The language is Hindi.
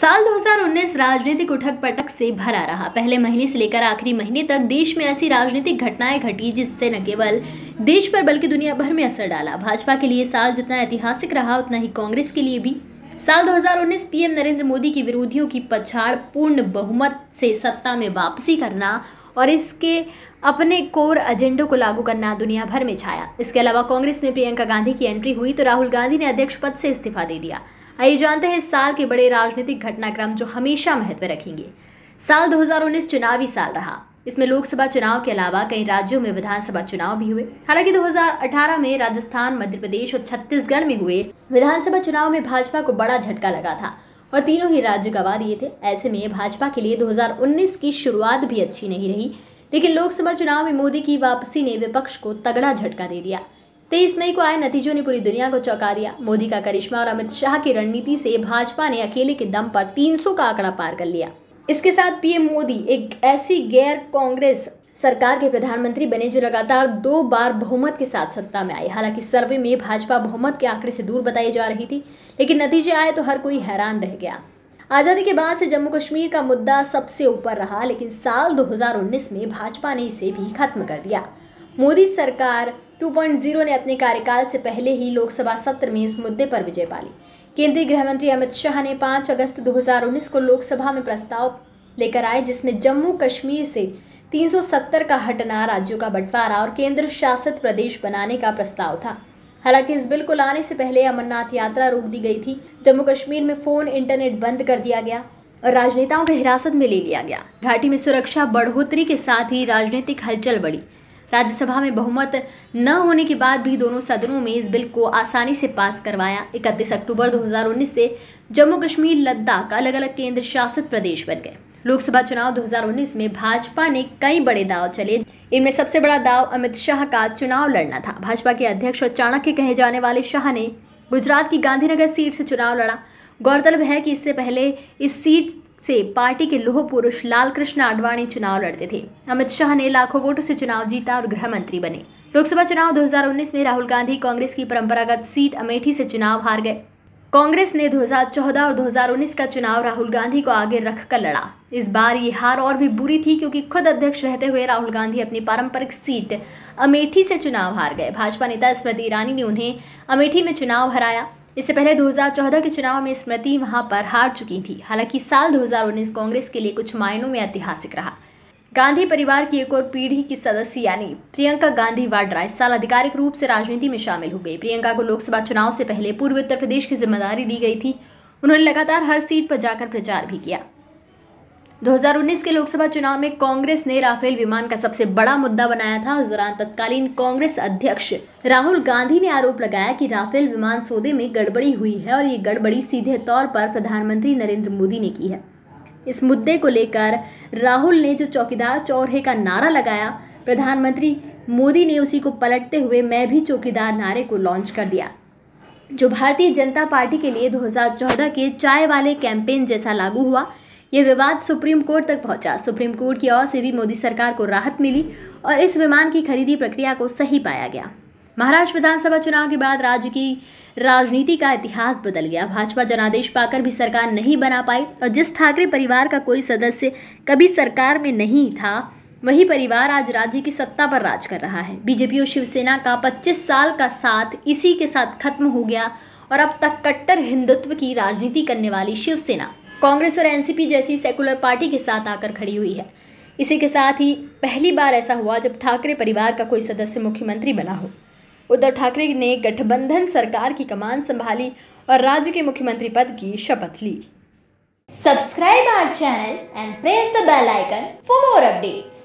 साल 2019 राजनीतिक उठक पटक से भरा रहा पहले महीने से लेकर आखिरी महीने तक देश में ऐसी राजनीतिक घटनाएं घटी जिससे न केवल देश पर बल्कि दुनिया भर में असर डाला भाजपा के लिए साल जितना ऐतिहासिक रहा उतना ही कांग्रेस के लिए भी साल 2019 पीएम नरेंद्र मोदी के विरोधियों की पछाड़ पूर्ण बहुमत से सत्ता में वापसी करना और इसके अपने कोर एजेंडों को लागू करना दुनिया भर में छाया इसके अलावा कांग्रेस में प्रियंका गांधी की एंट्री हुई तो राहुल गांधी ने अध्यक्ष पद से इस्तीफा दे दिया आइए जानते हैं इस साल के बड़े राजनीतिक घटनाक्रम जो हमेशा महत्व रखेंगे साल 2019 चुनावी साल रहा इसमें लोकसभा चुनाव के अलावा कई राज्यों में विधानसभा चुनाव भी हुए हालांकि 2018 में राजस्थान मध्य प्रदेश और छत्तीसगढ़ में हुए विधानसभा चुनाव में भाजपा को बड़ा झटका लगा था और तीनों ही राज्य गवा दिए थे ऐसे में भाजपा के लिए 2019 की शुरुआत भी अच्छी नहीं रही लेकिन लोकसभा चुनाव में मोदी की वापसी ने विपक्ष को तगड़ा झटका दे दिया तेईस मई को आए नतीजों ने पूरी दुनिया को चौंका दिया मोदी का करिश्मा और अमित शाह की रणनीति से भाजपा ने अकेले के दम पर 300 का आंकड़ा पार कर लिया इसके साथ पीएम मोदी एक ऐसी गैर कांग्रेस सरकार के प्रधानमंत्री बने जो लगातार दो बार बहुमत के साथ सत्ता में आए हालांकि सर्वे में भाजपा बहुमत के आंकड़े से दूर बताई जा रही थी लेकिन नतीजे आए तो हर कोई हैरान रह गया आज़ादी के बाद से जम्मू कश्मीर का मुद्दा सबसे ऊपर रहा लेकिन साल 2019 में भाजपा ने इसे भी खत्म कर दिया मोदी सरकार 2.0 ने अपने कार्यकाल से पहले ही लोकसभा सत्र में इस मुद्दे पर विजय पाली केंद्रीय गृह मंत्री अमित शाह ने 5 अगस्त 2019 को लोकसभा में प्रस्ताव लेकर आए जिसमें जम्मू कश्मीर से 370 का हटना राज्यों का बंटवारा और केंद्र शासित प्रदेश बनाने का प्रस्ताव था हालांकि इस बिल को लाने से पहले अमरनाथ यात्रा रोक दी गई थी जम्मू कश्मीर में फोन इंटरनेट बंद कर दिया गया और राजनेताओं को हिरासत में ले लिया गया घाटी में सुरक्षा बढ़ोतरी के साथ ही राजनीतिक हलचल बढ़ी राज्यसभा में बहुमत न होने के बाद भी दोनों सदनों में इस बिल को आसानी से पास करवाया 31 अक्टूबर 2019 से जम्मू कश्मीर लद्दाख अलग अलग केंद्र शासित प्रदेश बन गए लोकसभा चुनाव 2019 में भाजपा ने कई बड़े दाव चले इनमें सबसे बड़ा दाव अमित शाह का चुनाव लड़ना था भाजपा के अध्यक्ष और चाणक्य कहे जाने वाले शाह ने गुजरात की गांधीनगर सीट से चुनाव लड़ा गौरतलब है कि इससे पहले इस सीट से पार्टी के लोह पुरुष लाल कृष्ण आडवाणी चुनाव लड़ते थे अमित शाह ने लाखों वोटों से चुनाव जीता और गृह मंत्री बने लोकसभा चुनाव 2019 में राहुल गांधी कांग्रेस की परंपरागत सीट अमेठी से चुनाव हार गए कांग्रेस ने 2014 और 2019 का चुनाव राहुल गांधी को आगे रखकर लड़ा इस बार ये हार और भी बुरी थी क्योंकि खुद अध्यक्ष रहते हुए राहुल गांधी अपनी पारंपरिक सीट अमेठी से चुनाव हार गए भाजपा नेता स्मृति ईरानी ने उन्हें अमेठी में चुनाव हराया इससे पहले 2014 के चुनाव में स्मृति वहां पर हार चुकी थी हालांकि साल 2019 कांग्रेस के लिए कुछ मायनों में ऐतिहासिक रहा गांधी परिवार की एक और पीढ़ी की सदस्य यानी प्रियंका गांधी वाड्रा इस साल आधिकारिक रूप से राजनीति में शामिल हो गई प्रियंका को लोकसभा चुनाव से पहले पूर्वी उत्तर प्रदेश की जिम्मेदारी दी गई थी उन्होंने लगातार हर सीट पर जाकर प्रचार भी किया 2019 के लोकसभा चुनाव में कांग्रेस ने राफेल विमान का सबसे बड़ा मुद्दा बनाया था उस दौरान तत्कालीन कांग्रेस अध्यक्ष राहुल गांधी ने आरोप लगाया कि राफेल विमान सौदे में गड़बड़ी हुई है और ये गड़बड़ी सीधे तौर पर प्रधानमंत्री नरेंद्र मोदी ने की है इस मुद्दे को लेकर राहुल ने जो चौकीदार चौरहे का नारा लगाया प्रधानमंत्री मोदी ने उसी को पलटते हुए मैं भी चौकीदार नारे को लॉन्च कर दिया जो भारतीय जनता पार्टी के लिए 2014 के चाय वाले कैंपेन जैसा लागू हुआ ये विवाद सुप्रीम कोर्ट तक पहुंचा सुप्रीम कोर्ट की ओर से भी मोदी सरकार को राहत मिली और इस विमान की खरीदी प्रक्रिया को सही पाया गया महाराष्ट्र विधानसभा चुनाव के बाद राज्य की राजनीति का इतिहास बदल गया भाजपा जनादेश पाकर भी सरकार नहीं बना पाई और जिस ठाकरे परिवार का कोई सदस्य कभी सरकार में नहीं था वही परिवार आज राज्य की सत्ता पर राज कर रहा है बीजेपी और शिवसेना का 25 साल का साथ इसी के साथ खत्म हो गया और अब तक कट्टर हिंदुत्व की राजनीति करने वाली शिवसेना कांग्रेस और एनसीपी जैसी सेकुलर पार्टी के साथ आकर खड़ी हुई है इसी के साथ ही पहली बार ऐसा हुआ जब ठाकरे परिवार का कोई सदस्य मुख्यमंत्री बना हो उद्धव ठाकरे ने गठबंधन सरकार की कमान संभाली और राज्य के मुख्यमंत्री पद की शपथ ली subscribe our channel and press the bell icon for more updates